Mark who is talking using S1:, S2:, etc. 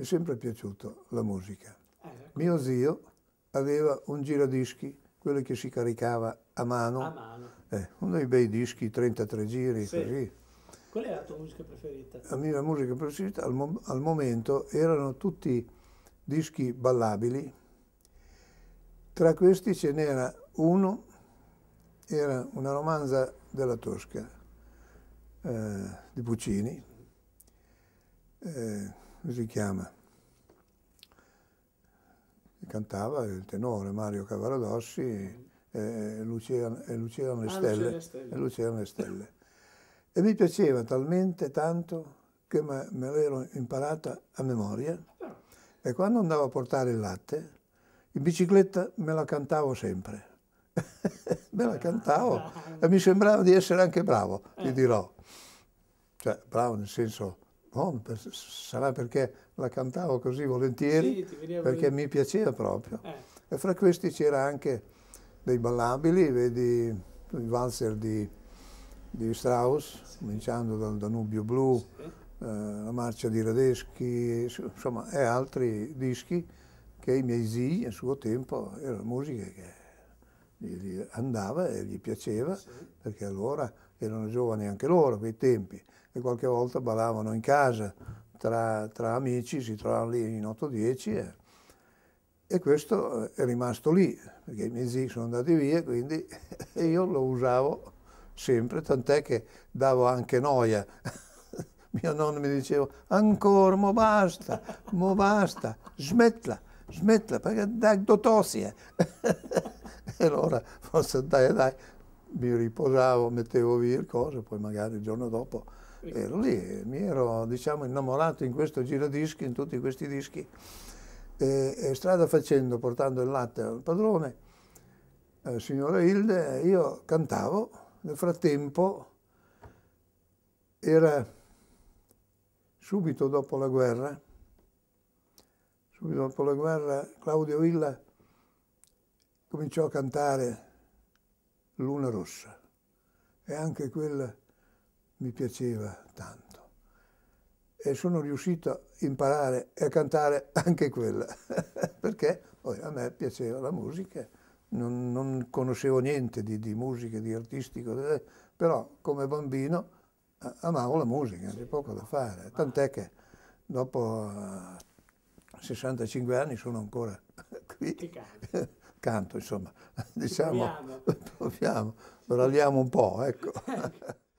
S1: è sempre piaciuta la musica. Eh, ecco. Mio zio aveva un giradischi, quello che si caricava a mano, a mano. Eh, uno dei bei dischi, 33 giri, sì. così. Qual è la tua musica preferita? La mia musica preferita al, mo al momento erano tutti dischi ballabili, tra questi ce n'era uno, era una romanza della Tosca eh, di Puccini. Eh, si chiama, cantava il tenore Mario Cavaradossi e Lucia, e Lucia Nestelle. Ah, Lucia Nestelle. E mi piaceva talmente tanto che me, me l'ero imparata a memoria e quando andavo a portare il latte, in bicicletta me la cantavo sempre. me la cantavo ah. e mi sembrava di essere anche bravo, ti eh. dirò. Cioè, bravo nel senso No, per, sarà perché la cantavo così volentieri, sì, perché mi piaceva proprio. Eh. E fra questi c'era anche dei ballabili, vedi i valzer di, di Strauss, sì. cominciando dal Danubio Blu, sì. eh, la marcia di Radeschi, insomma, e altri dischi che i miei zii a suo tempo erano musiche che andava e gli piaceva, perché allora erano giovani anche loro quei tempi e qualche volta ballavano in casa tra, tra amici, si trovavano lì in 8-10 e, e, questo è rimasto lì, perché i miei zii sono andati via quindi, e io lo usavo sempre, tant'è che davo anche noia. Mio nonno mi diceva, ancora, mo basta, mo basta, smettila, smettila, perché dai dotosia. Eh. E allora forse dai dai, mi riposavo, mettevo via il coso, poi magari il giorno dopo ero lì, mi ero diciamo, innamorato in questo giradischi, in tutti questi dischi. E, e strada facendo, portando il latte al padrone, eh, signora Hilde, eh, io cantavo, nel frattempo era subito dopo la guerra, subito dopo la guerra Claudio Villa cominciò a cantare Luna Rossa e anche quella mi piaceva tanto. E sono riuscito a imparare e a cantare anche quella, perché a me piaceva la musica, non, non conoscevo niente di, di, musica, di artistico, però come bambino amavo la musica, c'è poco da fare, tant'è che dopo 65 eh, anni sono ancora qui canto, insomma, diciamo, proviamo, ralliamo un po', ecco.